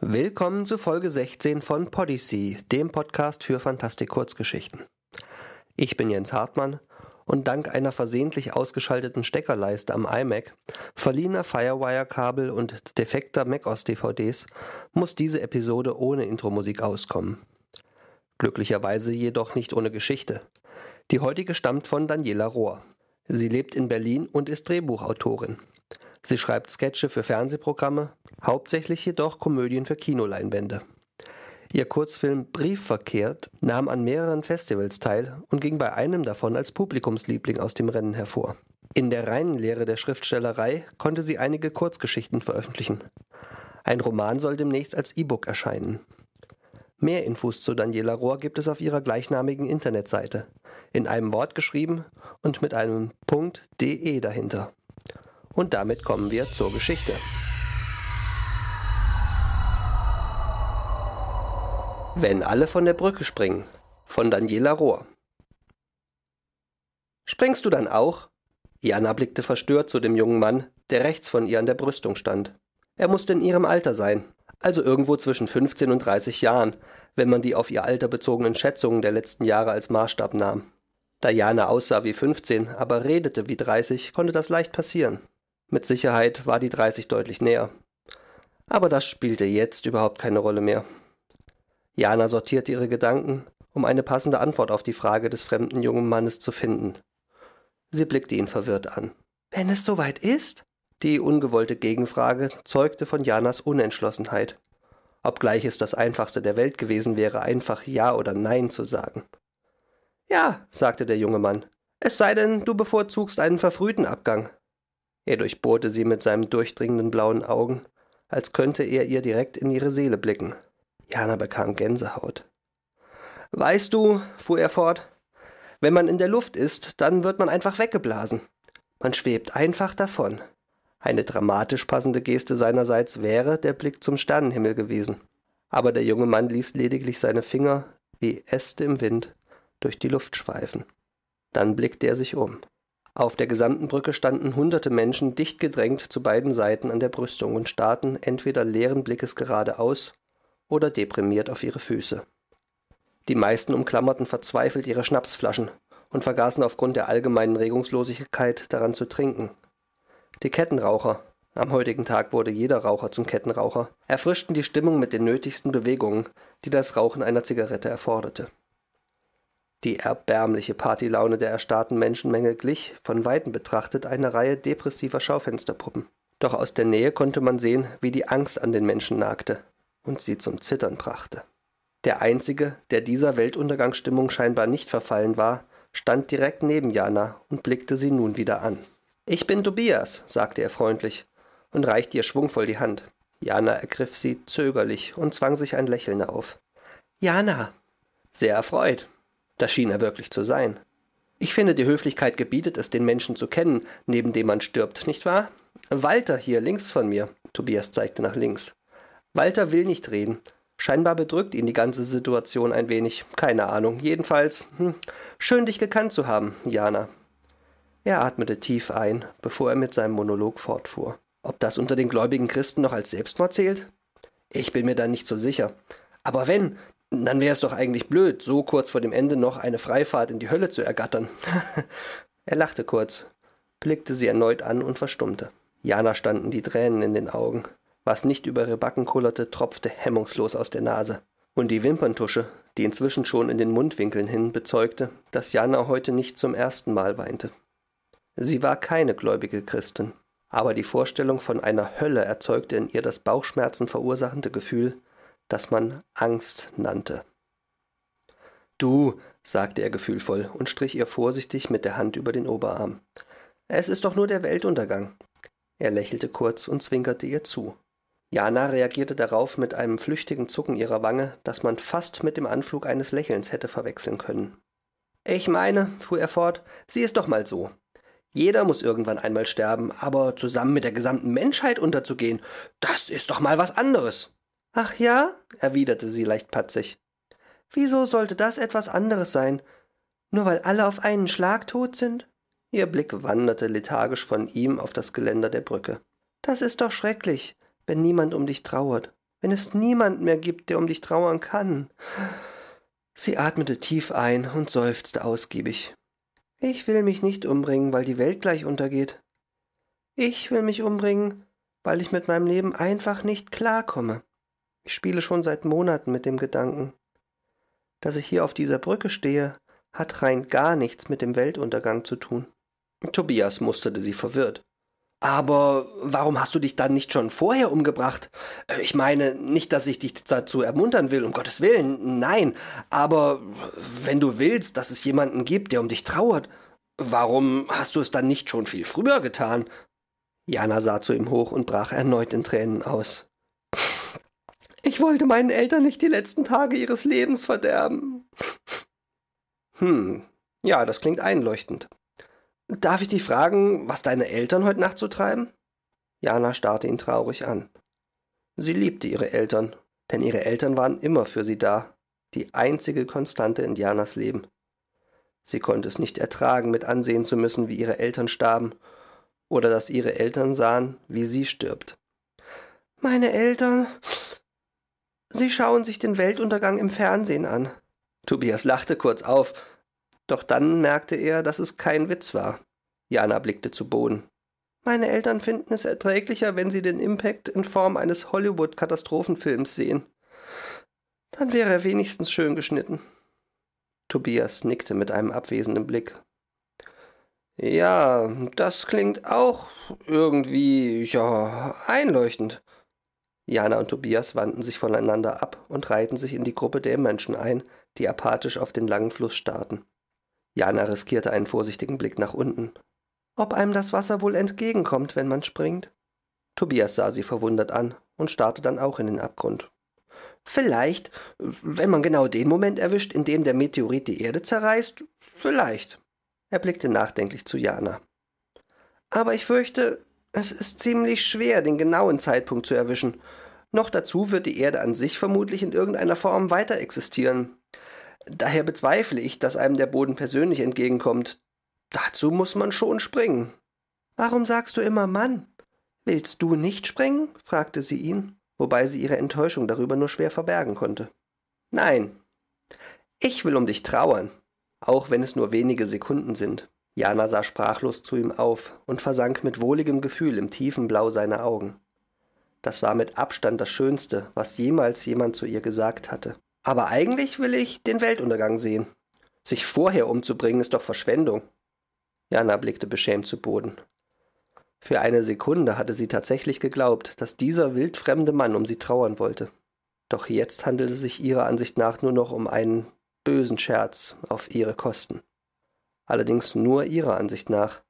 Willkommen zu Folge 16 von Podyssey, dem Podcast für Fantastik-Kurzgeschichten. Ich bin Jens Hartmann und dank einer versehentlich ausgeschalteten Steckerleiste am iMac, verliehener Firewire-Kabel und defekter macOS-DVDs muss diese Episode ohne Intro-Musik auskommen. Glücklicherweise jedoch nicht ohne Geschichte. Die heutige stammt von Daniela Rohr. Sie lebt in Berlin und ist Drehbuchautorin. Sie schreibt Sketche für Fernsehprogramme, hauptsächlich jedoch Komödien für Kinoleinwände. Ihr Kurzfilm Briefverkehrt nahm an mehreren Festivals teil und ging bei einem davon als Publikumsliebling aus dem Rennen hervor. In der reinen Lehre der Schriftstellerei konnte sie einige Kurzgeschichten veröffentlichen. Ein Roman soll demnächst als E-Book erscheinen. Mehr Infos zu Daniela Rohr gibt es auf ihrer gleichnamigen Internetseite, in einem Wort geschrieben und mit einem .de dahinter. Und damit kommen wir zur Geschichte. Wenn alle von der Brücke springen von Daniela Rohr. Springst du dann auch? Jana blickte verstört zu dem jungen Mann, der rechts von ihr an der Brüstung stand. Er musste in ihrem Alter sein, also irgendwo zwischen 15 und 30 Jahren, wenn man die auf ihr Alter bezogenen Schätzungen der letzten Jahre als Maßstab nahm. Da Jana aussah wie 15, aber redete wie 30, konnte das leicht passieren. Mit Sicherheit war die 30 deutlich näher. Aber das spielte jetzt überhaupt keine Rolle mehr. Jana sortierte ihre Gedanken, um eine passende Antwort auf die Frage des fremden jungen Mannes zu finden. Sie blickte ihn verwirrt an. Wenn es soweit ist? Die ungewollte Gegenfrage zeugte von Janas Unentschlossenheit. Obgleich es das Einfachste der Welt gewesen wäre, einfach Ja oder Nein zu sagen. Ja, sagte der junge Mann, es sei denn, du bevorzugst einen verfrühten Abgang. Er durchbohrte sie mit seinen durchdringenden blauen Augen, als könnte er ihr direkt in ihre Seele blicken. Jana bekam Gänsehaut. Weißt du, fuhr er fort, wenn man in der Luft ist, dann wird man einfach weggeblasen. Man schwebt einfach davon. Eine dramatisch passende Geste seinerseits wäre der Blick zum Sternenhimmel gewesen. Aber der junge Mann ließ lediglich seine Finger, wie Äste im Wind, durch die Luft schweifen. Dann blickte er sich um. Auf der gesamten Brücke standen hunderte Menschen dicht gedrängt zu beiden Seiten an der Brüstung und starrten entweder leeren Blickes geradeaus oder deprimiert auf ihre Füße. Die meisten umklammerten verzweifelt ihre Schnapsflaschen und vergaßen aufgrund der allgemeinen Regungslosigkeit daran zu trinken. Die Kettenraucher, am heutigen Tag wurde jeder Raucher zum Kettenraucher, erfrischten die Stimmung mit den nötigsten Bewegungen, die das Rauchen einer Zigarette erforderte. Die erbärmliche Partylaune der erstarrten Menschenmenge glich, von Weitem betrachtet, einer Reihe depressiver Schaufensterpuppen. Doch aus der Nähe konnte man sehen, wie die Angst an den Menschen nagte, und sie zum Zittern brachte. Der einzige, der dieser Weltuntergangsstimmung scheinbar nicht verfallen war, stand direkt neben Jana und blickte sie nun wieder an. Ich bin Tobias, sagte er freundlich und reichte ihr schwungvoll die Hand. Jana ergriff sie zögerlich und zwang sich ein Lächeln auf. Jana! Sehr erfreut. Das schien er wirklich zu sein. Ich finde, die Höflichkeit gebietet es, den Menschen zu kennen, neben dem man stirbt, nicht wahr? Walter hier links von mir. Tobias zeigte nach links. Walter will nicht reden. Scheinbar bedrückt ihn die ganze Situation ein wenig. Keine Ahnung. Jedenfalls, hm, schön dich gekannt zu haben, Jana. Er atmete tief ein, bevor er mit seinem Monolog fortfuhr. Ob das unter den gläubigen Christen noch als Selbstmord zählt? Ich bin mir da nicht so sicher. Aber wenn, dann wäre es doch eigentlich blöd, so kurz vor dem Ende noch eine Freifahrt in die Hölle zu ergattern. er lachte kurz, blickte sie erneut an und verstummte. Jana standen die Tränen in den Augen was nicht über ihre Backen kullerte, tropfte hemmungslos aus der Nase. Und die Wimperntusche, die inzwischen schon in den Mundwinkeln hin bezeugte, dass Jana heute nicht zum ersten Mal weinte. Sie war keine gläubige Christin, aber die Vorstellung von einer Hölle erzeugte in ihr das Bauchschmerzen verursachende Gefühl, das man Angst nannte. Du, sagte er gefühlvoll und strich ihr vorsichtig mit der Hand über den Oberarm. Es ist doch nur der Weltuntergang. Er lächelte kurz und zwinkerte ihr zu. Jana reagierte darauf mit einem flüchtigen Zucken ihrer Wange, das man fast mit dem Anflug eines Lächelns hätte verwechseln können. Ich meine, fuhr er fort, sie ist doch mal so. Jeder muss irgendwann einmal sterben, aber zusammen mit der gesamten Menschheit unterzugehen, das ist doch mal was anderes. Ach ja, erwiderte sie leicht patzig. Wieso sollte das etwas anderes sein? Nur weil alle auf einen Schlag tot sind? Ihr Blick wanderte lethargisch von ihm auf das Geländer der Brücke. Das ist doch schrecklich wenn niemand um dich trauert, wenn es niemand mehr gibt, der um dich trauern kann. Sie atmete tief ein und seufzte ausgiebig. Ich will mich nicht umbringen, weil die Welt gleich untergeht. Ich will mich umbringen, weil ich mit meinem Leben einfach nicht klarkomme. Ich spiele schon seit Monaten mit dem Gedanken. Dass ich hier auf dieser Brücke stehe, hat rein gar nichts mit dem Weltuntergang zu tun. Tobias musterte sie verwirrt. Aber warum hast du dich dann nicht schon vorher umgebracht? Äh, ich meine, nicht, dass ich dich dazu ermuntern will, um Gottes Willen, nein. Aber wenn du willst, dass es jemanden gibt, der um dich trauert, warum hast du es dann nicht schon viel früher getan? Jana sah zu ihm hoch und brach erneut in Tränen aus. Ich wollte meinen Eltern nicht die letzten Tage ihres Lebens verderben. Hm, ja, das klingt einleuchtend. Darf ich dich fragen, was deine Eltern heute Nacht so treiben? Jana starrte ihn traurig an. Sie liebte ihre Eltern, denn ihre Eltern waren immer für sie da, die einzige Konstante in Janas Leben. Sie konnte es nicht ertragen, mit ansehen zu müssen, wie ihre Eltern starben, oder dass ihre Eltern sahen, wie sie stirbt. Meine Eltern. Sie schauen sich den Weltuntergang im Fernsehen an. Tobias lachte kurz auf, doch dann merkte er, dass es kein Witz war. Jana blickte zu Boden. Meine Eltern finden es erträglicher, wenn sie den Impact in Form eines Hollywood-Katastrophenfilms sehen. Dann wäre er wenigstens schön geschnitten. Tobias nickte mit einem abwesenden Blick. Ja, das klingt auch irgendwie, ja, einleuchtend. Jana und Tobias wandten sich voneinander ab und reihten sich in die Gruppe der Menschen ein, die apathisch auf den langen Fluss starrten. Jana riskierte einen vorsichtigen Blick nach unten. Ob einem das Wasser wohl entgegenkommt, wenn man springt? Tobias sah sie verwundert an und starrte dann auch in den Abgrund. Vielleicht, wenn man genau den Moment erwischt, in dem der Meteorit die Erde zerreißt, vielleicht. Er blickte nachdenklich zu Jana. Aber ich fürchte, es ist ziemlich schwer, den genauen Zeitpunkt zu erwischen. Noch dazu wird die Erde an sich vermutlich in irgendeiner Form weiter existieren. Daher bezweifle ich, dass einem der Boden persönlich entgegenkommt. Dazu muss man schon springen. Warum sagst du immer Mann? Willst du nicht springen? fragte sie ihn, wobei sie ihre Enttäuschung darüber nur schwer verbergen konnte. Nein. Ich will um dich trauern, auch wenn es nur wenige Sekunden sind. Jana sah sprachlos zu ihm auf und versank mit wohligem Gefühl im tiefen Blau seiner Augen. Das war mit Abstand das Schönste, was jemals jemand zu ihr gesagt hatte. Aber eigentlich will ich den Weltuntergang sehen. Sich vorher umzubringen ist doch Verschwendung. Jana blickte beschämt zu Boden. Für eine Sekunde hatte sie tatsächlich geglaubt, dass dieser wildfremde Mann um sie trauern wollte. Doch jetzt handelte es sich ihrer Ansicht nach nur noch um einen bösen Scherz auf ihre Kosten. Allerdings nur ihrer Ansicht nach,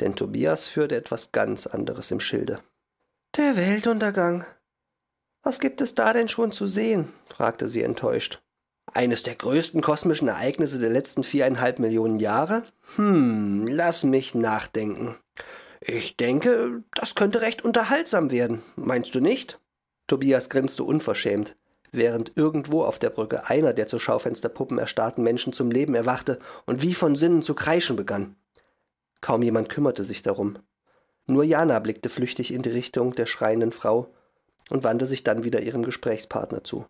denn Tobias führte etwas ganz anderes im Schilde. Der Weltuntergang, was gibt es da denn schon zu sehen? fragte sie enttäuscht. Eines der größten kosmischen Ereignisse der letzten viereinhalb Millionen Jahre? Hm, lass mich nachdenken. Ich denke, das könnte recht unterhaltsam werden. Meinst du nicht? Tobias grinste unverschämt, während irgendwo auf der Brücke einer der zur Schaufensterpuppen erstarrten Menschen zum Leben erwachte und wie von Sinnen zu kreischen begann. Kaum jemand kümmerte sich darum. Nur Jana blickte flüchtig in die Richtung der schreienden Frau, und wandte sich dann wieder ihrem Gesprächspartner zu.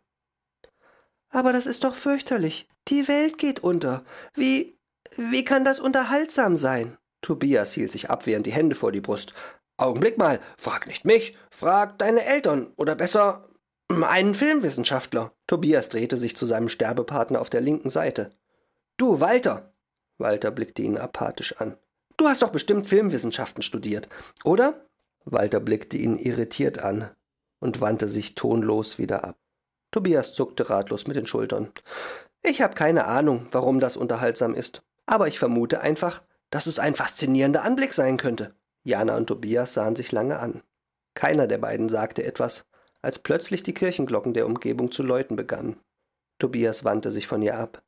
Aber das ist doch fürchterlich. Die Welt geht unter. Wie wie kann das unterhaltsam sein? Tobias hielt sich abwehrend die Hände vor die Brust. Augenblick mal, frag nicht mich, frag deine Eltern oder besser einen Filmwissenschaftler. Tobias drehte sich zu seinem Sterbepartner auf der linken Seite. Du, Walter. Walter blickte ihn apathisch an. Du hast doch bestimmt Filmwissenschaften studiert, oder? Walter blickte ihn irritiert an und wandte sich tonlos wieder ab. Tobias zuckte ratlos mit den Schultern. Ich habe keine Ahnung, warum das unterhaltsam ist, aber ich vermute einfach, dass es ein faszinierender Anblick sein könnte. Jana und Tobias sahen sich lange an. Keiner der beiden sagte etwas, als plötzlich die Kirchenglocken der Umgebung zu läuten begannen. Tobias wandte sich von ihr ab.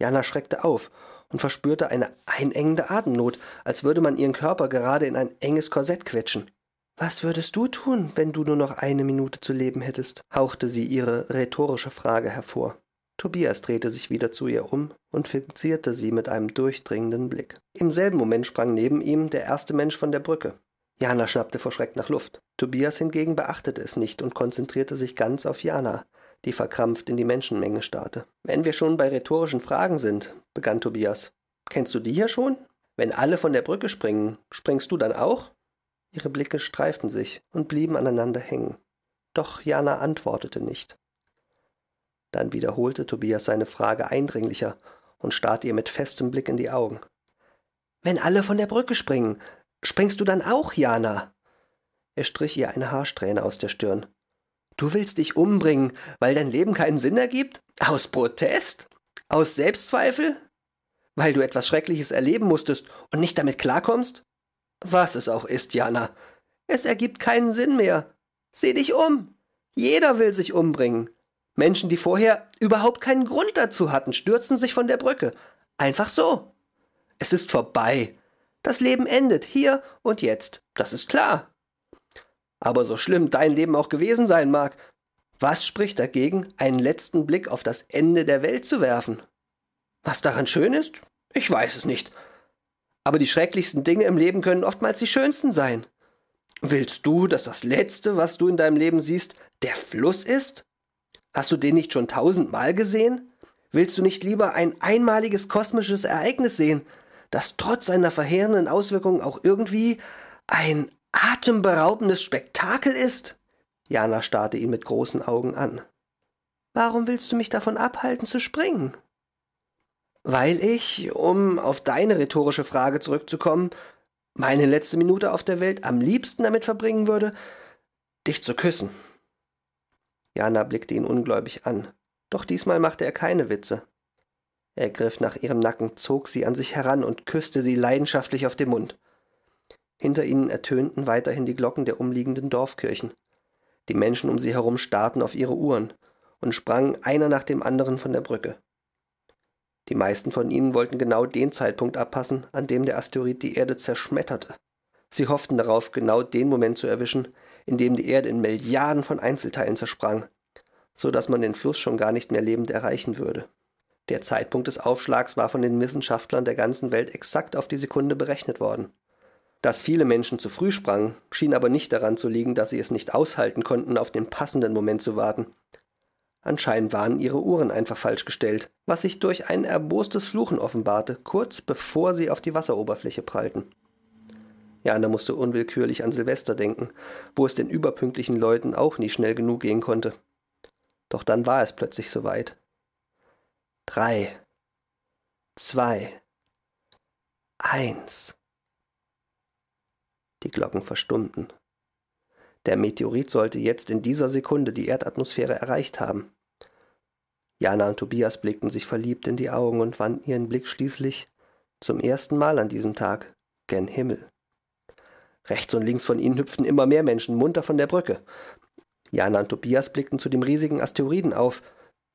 Jana schreckte auf und verspürte eine einengende Atemnot, als würde man ihren Körper gerade in ein enges Korsett quetschen. Was würdest du tun, wenn du nur noch eine Minute zu leben hättest? hauchte sie ihre rhetorische Frage hervor. Tobias drehte sich wieder zu ihr um und fixierte sie mit einem durchdringenden Blick. Im selben Moment sprang neben ihm der erste Mensch von der Brücke. Jana schnappte vor Schreck nach Luft. Tobias hingegen beachtete es nicht und konzentrierte sich ganz auf Jana, die verkrampft in die Menschenmenge starrte. Wenn wir schon bei rhetorischen Fragen sind, begann Tobias. Kennst du die hier schon? Wenn alle von der Brücke springen, springst du dann auch? Ihre Blicke streiften sich und blieben aneinander hängen. Doch Jana antwortete nicht. Dann wiederholte Tobias seine Frage eindringlicher und starrte ihr mit festem Blick in die Augen. Wenn alle von der Brücke springen, springst du dann auch, Jana? Er strich ihr eine Haarsträhne aus der Stirn. Du willst dich umbringen, weil dein Leben keinen Sinn ergibt? Aus Protest? Aus Selbstzweifel? Weil du etwas Schreckliches erleben musstest und nicht damit klarkommst? Was es auch ist, Jana. Es ergibt keinen Sinn mehr. Seh dich um. Jeder will sich umbringen. Menschen, die vorher überhaupt keinen Grund dazu hatten, stürzen sich von der Brücke. Einfach so. Es ist vorbei. Das Leben endet hier und jetzt. Das ist klar. Aber so schlimm dein Leben auch gewesen sein mag, was spricht dagegen, einen letzten Blick auf das Ende der Welt zu werfen? Was daran schön ist? Ich weiß es nicht. Aber die schrecklichsten Dinge im Leben können oftmals die schönsten sein. Willst du, dass das Letzte, was du in deinem Leben siehst, der Fluss ist? Hast du den nicht schon tausendmal gesehen? Willst du nicht lieber ein einmaliges kosmisches Ereignis sehen, das trotz seiner verheerenden Auswirkungen auch irgendwie ein atemberaubendes Spektakel ist? Jana starrte ihn mit großen Augen an. Warum willst du mich davon abhalten zu springen? Weil ich, um auf deine rhetorische Frage zurückzukommen, meine letzte Minute auf der Welt am liebsten damit verbringen würde, dich zu küssen. Jana blickte ihn ungläubig an, doch diesmal machte er keine Witze. Er griff nach ihrem Nacken, zog sie an sich heran und küsste sie leidenschaftlich auf den Mund. Hinter ihnen ertönten weiterhin die Glocken der umliegenden Dorfkirchen. Die Menschen um sie herum starrten auf ihre Uhren und sprangen einer nach dem anderen von der Brücke. Die meisten von ihnen wollten genau den Zeitpunkt abpassen, an dem der Asteroid die Erde zerschmetterte. Sie hofften darauf, genau den Moment zu erwischen, in dem die Erde in Milliarden von Einzelteilen zersprang, so dass man den Fluss schon gar nicht mehr lebend erreichen würde. Der Zeitpunkt des Aufschlags war von den Wissenschaftlern der ganzen Welt exakt auf die Sekunde berechnet worden. Dass viele Menschen zu früh sprangen, schien aber nicht daran zu liegen, dass sie es nicht aushalten konnten, auf den passenden Moment zu warten, Anscheinend waren ihre Uhren einfach falsch gestellt, was sich durch ein erbostes Fluchen offenbarte, kurz bevor sie auf die Wasseroberfläche prallten. Jana musste unwillkürlich an Silvester denken, wo es den überpünktlichen Leuten auch nie schnell genug gehen konnte. Doch dann war es plötzlich soweit. Drei. Zwei. Eins. Die Glocken verstummten. Der Meteorit sollte jetzt in dieser Sekunde die Erdatmosphäre erreicht haben. Jana und Tobias blickten sich verliebt in die Augen und wandten ihren Blick schließlich zum ersten Mal an diesem Tag gen Himmel. Rechts und links von ihnen hüpften immer mehr Menschen munter von der Brücke. Jana und Tobias blickten zu dem riesigen Asteroiden auf,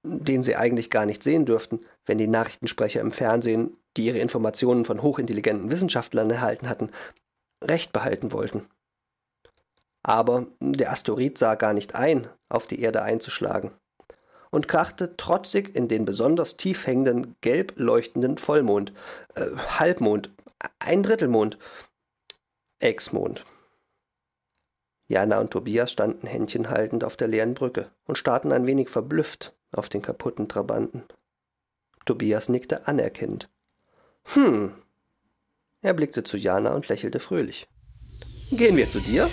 den sie eigentlich gar nicht sehen dürften, wenn die Nachrichtensprecher im Fernsehen, die ihre Informationen von hochintelligenten Wissenschaftlern erhalten hatten, recht behalten wollten. Aber der Asteroid sah gar nicht ein, auf die Erde einzuschlagen und krachte trotzig in den besonders tief hängenden, gelb leuchtenden Vollmond, äh, Halbmond, ein Drittelmond, Exmond. Jana und Tobias standen händchenhaltend auf der leeren Brücke und starrten ein wenig verblüfft auf den kaputten Trabanten. Tobias nickte anerkennend. Hm. Er blickte zu Jana und lächelte fröhlich. Gehen wir zu dir?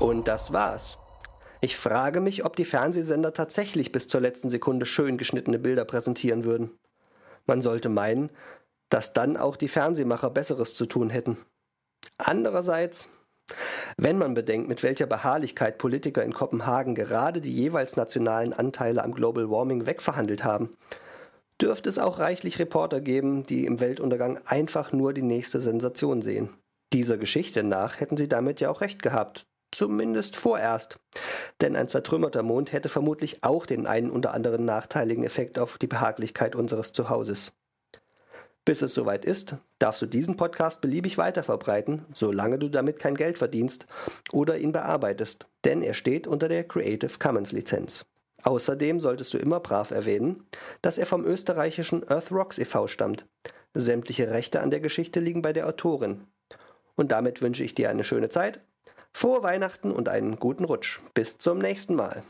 Und das war's. Ich frage mich, ob die Fernsehsender tatsächlich bis zur letzten Sekunde schön geschnittene Bilder präsentieren würden. Man sollte meinen, dass dann auch die Fernsehmacher Besseres zu tun hätten. Andererseits, wenn man bedenkt, mit welcher Beharrlichkeit Politiker in Kopenhagen gerade die jeweils nationalen Anteile am Global Warming wegverhandelt haben, dürfte es auch reichlich Reporter geben, die im Weltuntergang einfach nur die nächste Sensation sehen. Dieser Geschichte nach hätten sie damit ja auch recht gehabt, Zumindest vorerst. Denn ein zertrümmerter Mond hätte vermutlich auch den einen oder anderen nachteiligen Effekt auf die Behaglichkeit unseres Zuhauses. Bis es soweit ist, darfst du diesen Podcast beliebig weiterverbreiten, solange du damit kein Geld verdienst oder ihn bearbeitest, denn er steht unter der Creative Commons Lizenz. Außerdem solltest du immer brav erwähnen, dass er vom österreichischen Earth Rocks e.V. stammt. Sämtliche Rechte an der Geschichte liegen bei der Autorin. Und damit wünsche ich dir eine schöne Zeit Frohe Weihnachten und einen guten Rutsch. Bis zum nächsten Mal.